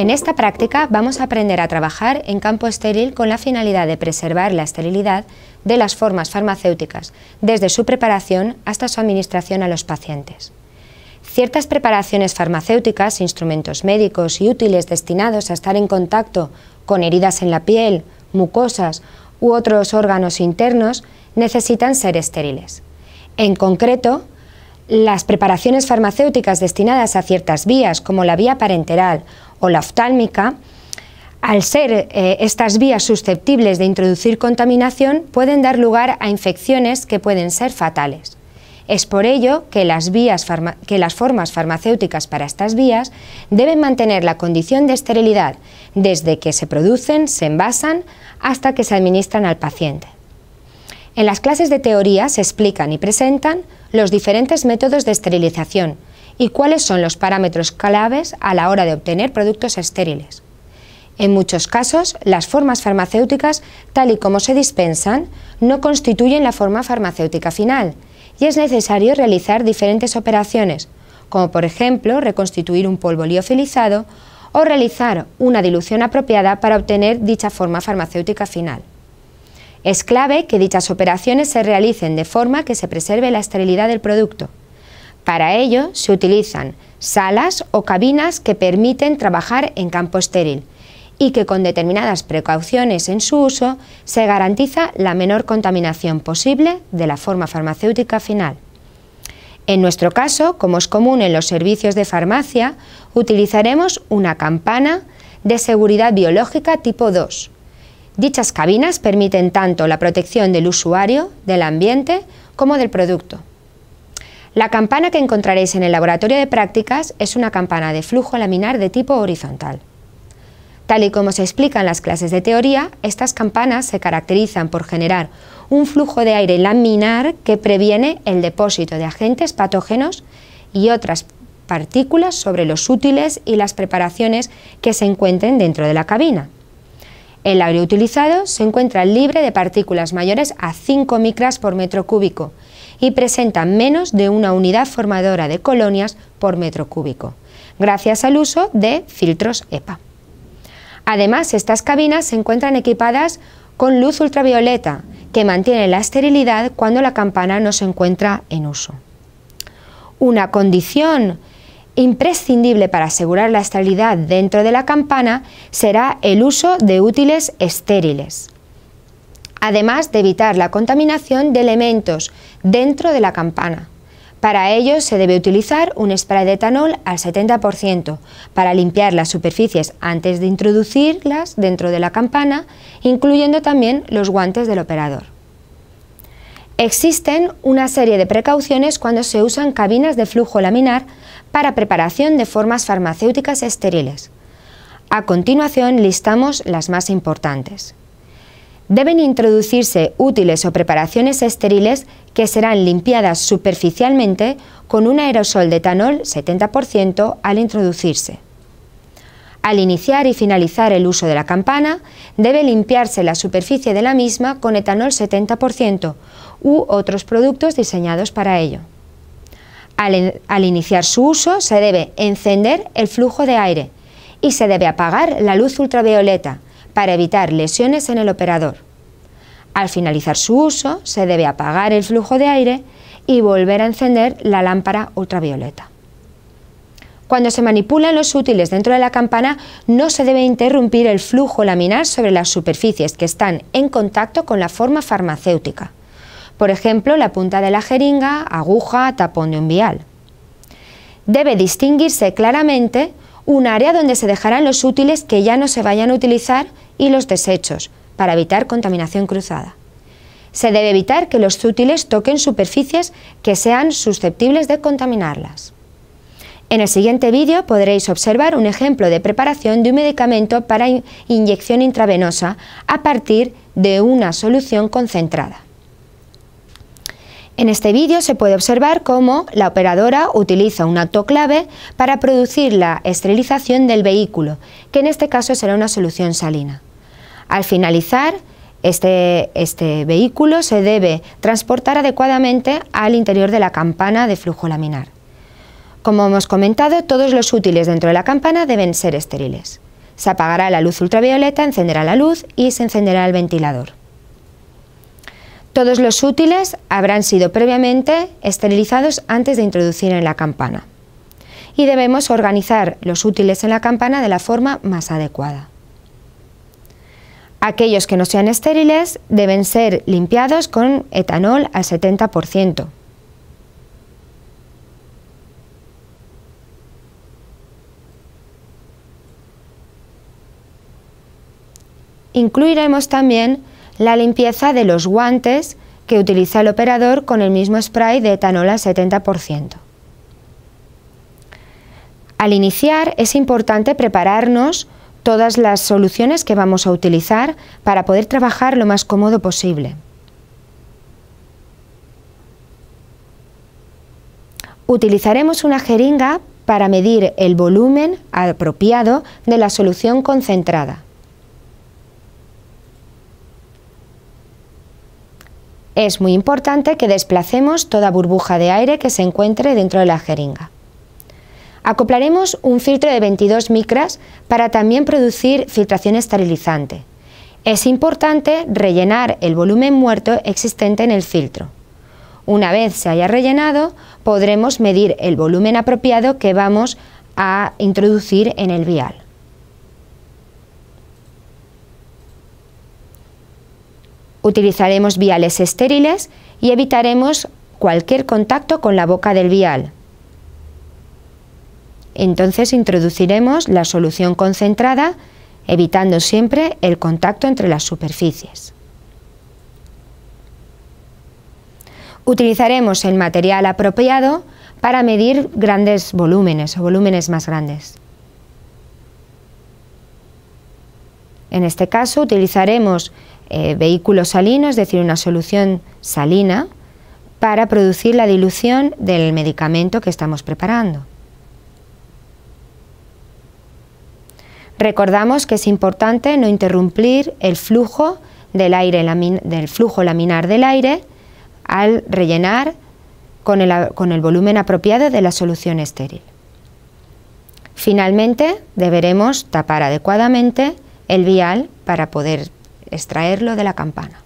En esta práctica vamos a aprender a trabajar en campo estéril con la finalidad de preservar la esterilidad de las formas farmacéuticas, desde su preparación hasta su administración a los pacientes. Ciertas preparaciones farmacéuticas, instrumentos médicos y útiles destinados a estar en contacto con heridas en la piel, mucosas u otros órganos internos necesitan ser estériles. En concreto, las preparaciones farmacéuticas destinadas a ciertas vías, como la vía parenteral o la oftálmica, al ser eh, estas vías susceptibles de introducir contaminación, pueden dar lugar a infecciones que pueden ser fatales. Es por ello que las, que las, formas farmacéuticas para estas vías deben mantener la condición de esterilidad desde que se producen, se envasan, hasta que se administran al paciente. En las clases de teoría se explican y presentan los diferentes métodos de esterilización, y cuáles son los parámetros claves a la hora de obtener productos estériles. En muchos casos, las formas farmacéuticas, tal y como se dispensan, no constituyen la forma farmacéutica final y es necesario realizar diferentes operaciones, como por ejemplo reconstituir un polvo liofilizado o realizar una dilución apropiada para obtener dicha forma farmacéutica final. Es clave que dichas operaciones se realicen de forma que se preserve la esterilidad del producto. Para ello se utilizan salas o cabinas que permiten trabajar en campo estéril y que con determinadas precauciones en su uso se garantiza la menor contaminación posible de la forma farmacéutica final. En nuestro caso, como es común en los servicios de farmacia, utilizaremos una campana de seguridad biológica tipo 2. Dichas cabinas permiten tanto la protección del usuario, del ambiente, como del producto. La campana que encontraréis en el laboratorio de prácticas es una campana de flujo laminar de tipo horizontal. Tal y como se explica en las clases de teoría, estas campanas se caracterizan por generar un flujo de aire laminar que previene el depósito de agentes patógenos y otras partículas sobre los útiles y las preparaciones que se encuentren dentro de la cabina. El aire utilizado se encuentra libre de partículas mayores a 5 micras por metro cúbico y presenta menos de una unidad formadora de colonias por metro cúbico, gracias al uso de filtros EPA. Además, estas cabinas se encuentran equipadas con luz ultravioleta, que mantiene la esterilidad cuando la campana no se encuentra en uso. Una condición imprescindible para asegurar la estabilidad dentro de la campana será el uso de útiles estériles además de evitar la contaminación de elementos dentro de la campana. Para ello se debe utilizar un spray de etanol al 70% para limpiar las superficies antes de introducirlas dentro de la campana, incluyendo también los guantes del operador. Existen una serie de precauciones cuando se usan cabinas de flujo laminar para preparación de formas farmacéuticas estériles. A continuación listamos las más importantes. Deben introducirse útiles o preparaciones estériles que serán limpiadas superficialmente con un aerosol de etanol 70% al introducirse. Al iniciar y finalizar el uso de la campana, debe limpiarse la superficie de la misma con etanol 70% u otros productos diseñados para ello. Al, al, iniciar su uso, se debe encender el flujo de aire y se debe apagar la luz ultravioleta, para evitar lesiones en el operador. Al finalizar su uso, se debe apagar el flujo de aire y volver a encender la lámpara ultravioleta. Cuando se manipulan los útiles dentro de la campana, no se debe interrumpir el flujo laminar sobre las superficies que están en contacto con la forma farmacéutica, por ejemplo, la punta de la jeringa, aguja, tapón de un vial. Debe distinguirse claramente un área donde se dejarán los útiles que ya no se vayan a utilizar y los desechos, para evitar contaminación cruzada. Se debe evitar que los útiles toquen superficies que sean susceptibles de contaminarlas. En el siguiente vídeo podréis observar un ejemplo de preparación de un medicamento para inyección intravenosa a partir de una solución concentrada. En este vídeo se puede observar cómo la operadora utiliza un autoclave para producir la esterilización del vehículo, que en este caso será una solución salina. Al finalizar, este, este vehículo se debe transportar adecuadamente al interior de la campana de flujo laminar. Como hemos comentado, todos los útiles dentro de la campana deben ser estériles. Se apagará la luz ultravioleta, encenderá la luz y se encenderá el ventilador. Todos los útiles habrán sido previamente esterilizados antes de introducir en la campana. Y debemos organizar los útiles en la campana de la forma más adecuada. Aquellos que no sean estériles deben ser limpiados con etanol al 70%. Incluiremos también la limpieza de los guantes que utiliza el operador con el mismo spray de etanol al 70%. Al iniciar es importante prepararnos todas las soluciones que vamos a utilizar para poder trabajar lo más cómodo posible. Utilizaremos una jeringa para medir el volumen apropiado de la solución concentrada. Es muy importante que desplacemos toda burbuja de aire que se encuentre dentro de la jeringa. Acoplaremos un filtro de 22 micras para también producir filtración esterilizante. Es importante rellenar el volumen muerto existente en el filtro. Una vez se haya rellenado, podremos medir el volumen apropiado que vamos a introducir en el vial. Utilizaremos viales estériles y evitaremos cualquier contacto con la boca del vial. Entonces introduciremos la solución concentrada, evitando siempre el contacto entre las superficies. Utilizaremos el material apropiado para medir grandes volúmenes o volúmenes más grandes. En este caso utilizaremos eh, vehículo salino, es decir, una solución salina, para producir la dilución del medicamento que estamos preparando. Recordamos que es importante no interrumpir el flujo del, aire, flujo laminar del aire al rellenar con el volumen apropiado de la solución estéril. Finalmente, deberemos tapar adecuadamente el vial para poder extraerlo de la campana.